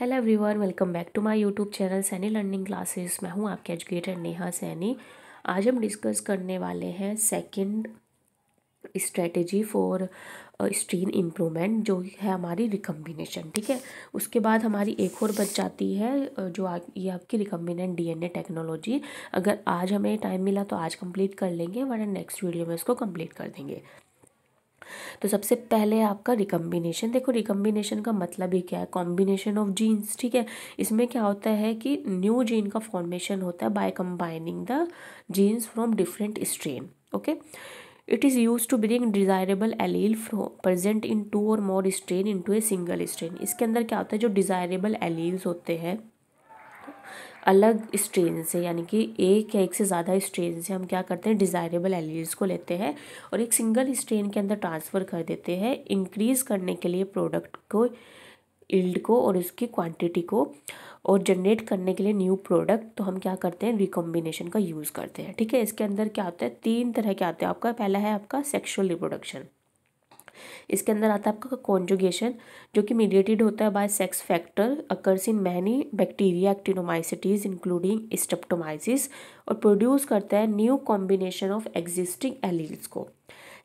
hello everyone welcome back to my YouTube channel Saini learning classes मैं हूं आपके educator Neha Saini आज हम डिस्कस करने वाले हैं second strategy for strain improvement जो है हमारी रिकम्बिनेशन ठीक है उसके बाद हमारी एक और बच जाती है uh, जो आ, ये आपकी रिकम्बिनेंट डीएनए टेक्नोलॉजी अगर आज हमें टाइम मिला तो आज कंप्लीट कर लेंगे वरना नेक्स्ट वीडियो में इसको कंप्लीट कर देंगे तो सबसे पहले आपका रिकम्बिनेशन देखो रिकम्बिनेशन का मतलब ही क्या है कॉम्बिनेशन ऑफ जीन्स ठीक है इसमें क्या होता है कि न्यू जीन का फॉर्मेशन होता है by combining the genes from different strain okay it is use to bring desirable allele from present in two or more strain into a single strain इसके अंदर क्या होता है जो डिजायरेबल एलील्स होते हैं अलग स्ट्रेन से यानी कि एक या एक से ज़्यादा स्ट्रेन से हम क्या करते हैं डिज़ायरेबल एलिज को लेते हैं और एक सिंगल स्ट्रेन के अंदर ट्रांसफ़र कर देते हैं इंक्रीज़ करने के लिए प्रोडक्ट को इल्ड को और उसकी क्वांटिटी को और जनरेट करने के लिए न्यू प्रोडक्ट तो हम क्या करते हैं रिकॉम्बिनेशन का यूज़ करते हैं ठीक है इसके अंदर क्या होता है तीन तरह के आते हैं आपका पहला है आपका सेक्शुअल रिप्रोडक्शन इसके अंदर आता है आपका कॉन्जुगेशन जो कि मीडिएटेड होता है by sex factor occurs in many bacteria actinomycetes including streptomyces और प्रोड्यूस करता है new combination of existing alleles को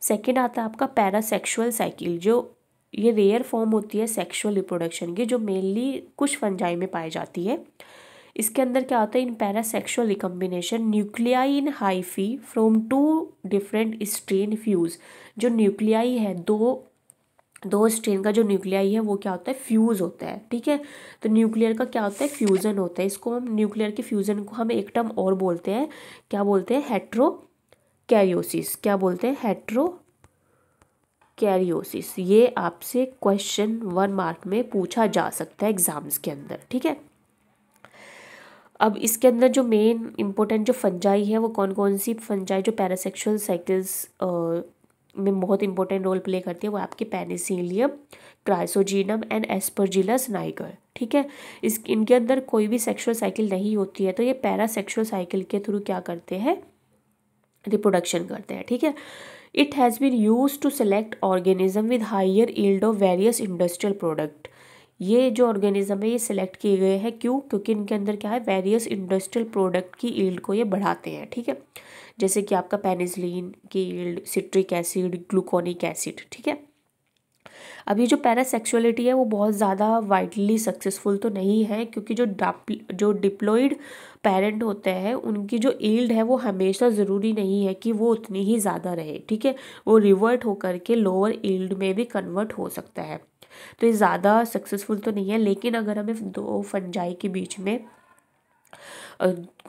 सेकेंड आता है आपका पैरासेक्शुअल साइकिल जो ये रेयर फॉर्म होती है सेक्शुअल रिप्रोडक्शन की जो मेनली कुछ फंजाई में पाई जाती है इसके अंदर क्या होता है in parasexual recombination nuclei in hyphae from two different strain fuse जो न्यूक्लियाई है दो दो स्ट्रेन का जो न्यूक्लियाई है वो क्या होता है फ्यूज़ होता है ठीक है तो न्यूक्लियर का क्या होता है फ्यूज़न होता है इसको हम न्यूक्लियर के फ्यूज़न को हम एक टर्म और बोलते हैं क्या बोलते हैं हेट्रो कैरियोसिस क्या बोलते हैं हेट्रो कैरियोसिस ये आपसे क्वेश्चन वन मार्क में पूछा जा सकता है एग्ज़ाम्स के अंदर ठीक है अब इसके अंदर जो मेन इम्पोर्टेंट जो फंजाई है वो कौन कौन सी फंजाई जो पैरासेक्शुअल साइकिल्स में बहुत इंपॉर्टेंट रोल प्ले करती है वो आपके penicillium chrysogenum and aspergillus niger ठीक है इस इनके अंदर कोई भी सेक्सुअल साइकिल नहीं होती है तो ये पैरासेक्सुअल साइकिल के थ्रू क्या करते हैं रिप्रोडक्शन करते हैं ठीक है it has been use to select organism with higher yield of various industrial product ये जो ऑर्गेनिज्म है ये सिलेक्ट किए गए हैं क्यों क्योंकि इनके अंदर क्या है वेरियस इंडस्ट्रियल प्रोडक्ट की ईल्ड को ये बढ़ाते हैं ठीक है जैसे कि आपका पेनिसलिन की yield citric acid gluconic acid ठीक है अभी जो पैरासेक्सुअलिटी है वो बहुत ज़्यादा वाइडली सक्सेसफुल तो नहीं है क्योंकि जो जो डिप्लोइड पेरेंट होते हैं उनकी जो ईल्ड है वो हमेशा ज़रूरी नहीं है कि वो उतनी ही ज़्यादा रहे ठीक है वो रिवर्ट होकर के लोअर ईल्ड में भी कन्वर्ट हो सकता है तो ये ज़्यादा सक्सेसफुल तो नहीं है लेकिन अगर हमें दो फंजाई के बीच में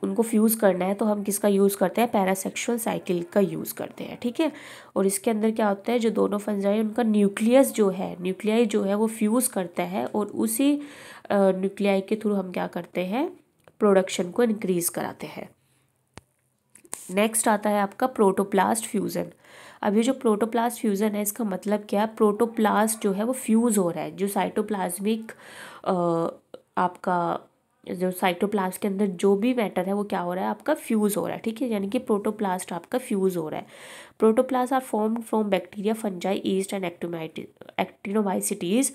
उनको फ्यूज़ करना है तो हम किसका यूज़ करते हैं पैरासेक्सुअल साइकिल का यूज़ करते हैं ठीक है और इसके अंदर क्या होता है जो दोनों फंजाई उनका न्यूक्लियस जो है न्यूक्लियाई जो है वो फ्यूज़ करता है और उसी न्यूक्लियाई के थ्रू हम क्या करते हैं प्रोडक्शन को इनक्रीज़ कराते हैं नेक्स्ट आता है आपका प्रोटोप्लास्ट फ्यूज़न अब ये जो प्रोटोप्लास्ट फ्यूज़न है इसका मतलब क्या है प्रोटोप्लास्ट जो है वो फ्यूज़ हो रहा है जो साइटोप्लाज्मिक आपका जो साइटोप्लास्ट के अंदर जो भी मैटर है वो क्या हो रहा है आपका फ्यूज़ हो रहा है ठीक है यानी कि प्रोटोप्लास्ट आपका फ्यूज़ हो रहा है protoplast are form from bacteria fungi yeast and actinomycetes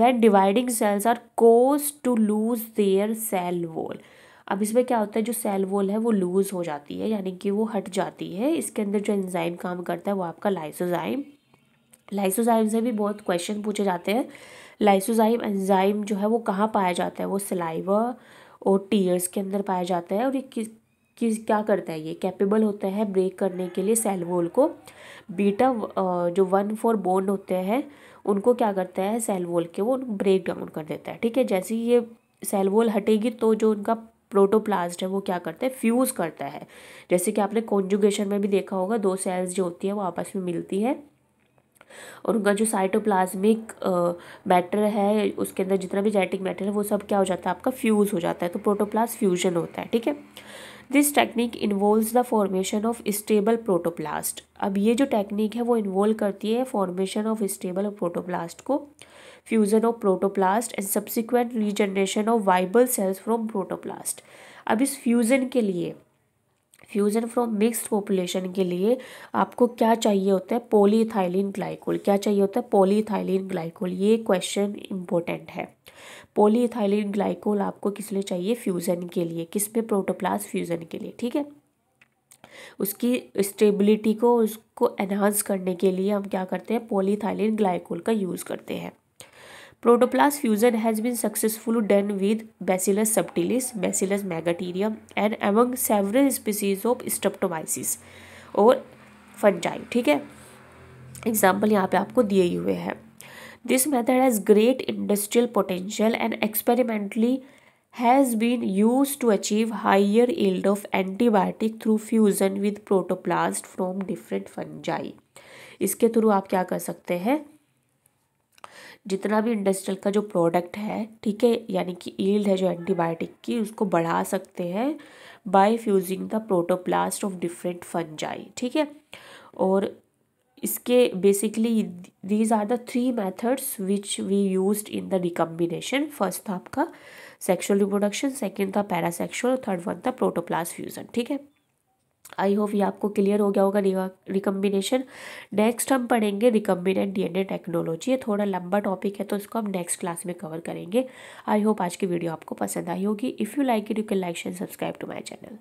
when dividing cells are cause to lose their cell wall अब इसमें क्या होता है जो सेल वॉल है वो लूज़ हो जाती है यानी कि वो हट जाती है इसके अंदर जो एंजाइम काम करता है वो आपका लाइसोजाइम लाइसोजाइम से भी बहुत क्वेश्चन पूछे जाते हैं लाइसोजाइम एंजाइम जो है वो कहाँ पाया जाता है वो सिलाइवा और टीयर्स के अंदर पाया जाता है और ये किस किस क्या करता है ये कैपेबल होता है ब्रेक करने के लिए सेल वॉल को बीटा जो वन फोर बोन होते हैं उनको क्या करता है सेल वॉल के वो ब्रेक डाउन कर देता है ठीक है जैसे ही ये सेल वॉल हटेगी तो जो उनका प्रोटोप्लास्ट है वो क्या करता है फ्यूज़ करता है जैसे कि आपने कॉन्जुगेशन में भी देखा होगा दो सेल्स जो होती है वो आपस में मिलती है और उनका जो साइटोप्लाज्मिक मैटर है उसके अंदर जितना भी जेनेटिक मैटर है वो सब क्या हो जाता है आपका फ्यूज़ हो जाता है तो प्रोटोप्लास्ट फ्यूजन होता है ठीक है this technique involve the formation of stable protoplast अब ये जो टेक्निक है वो इन्वॉल्व करती है फॉर्मेशन ऑफ स्टेबल प्रोटोप्लास्ट को fusion of protoplast and subsequent regeneration of viable cells from protoplast अब इस फ्यूज़न के लिए फ्यूज़न फ्रॉम मिक्स्ड पॉपुलेशन के लिए आपको क्या चाहिए होता है पोलीथाइलिन ग्लाइकोल क्या चाहिए होता है पोलीथाइलिन ग्लाइकोल ये क्वेश्चन इंपॉर्टेंट है पोलीथाइलिन ग्लाइकोल आपको किस लिए चाहिए फ्यूज़न के लिए किस में प्रोटोप्लास फ्यूज़न के लिए ठीक है उसकी स्टेबिलिटी को उसको एनहांस करने के लिए हम क्या करते हैं पोलीथाइलिन ग्लाइकोल का यूज़ करते हैं protoplast fusion has been successfully done with Bacillus subtilis, Bacillus megaterium and among several species of streptomyces और फंजाई ठीक है एग्जाम्पल यहाँ पे आपको दिए हुए हैं this method has great industrial potential and experimentally has been use to achieve higher yield of antibiotic through fusion with protoplast from different fungi इसके थ्रू आप क्या कर सकते हैं जितना भी इंडस्ट्रियल का जो प्रोडक्ट है ठीक है यानी कि ईल्ड है जो एंटीबायोटिक की उसको बढ़ा सकते हैं by fusing the protoplast of different fungi ठीक है और इसके basically these are the three methods which we use in the recombination first था आपका सेक्शुअल रिप्रोडक्शन सेकेंड था पैरासेक्शुअल थर्ड वन था प्रोटोप्लास्ट फ्यूजन ठीक है आई होप ये आपको क्लियर हो गया होगा रिकम्बिनेशन नेक्स्ट हम पढ़ेंगे रिकम्बिनेंट डीएनए टेक्नोलॉजी ये थोड़ा लंबा टॉपिक है तो इसको हम नेक्स्ट क्लास में कवर करेंगे आई होप आज की वीडियो आपको पसंद आई होगी if you like it you can like and subscribe to my channel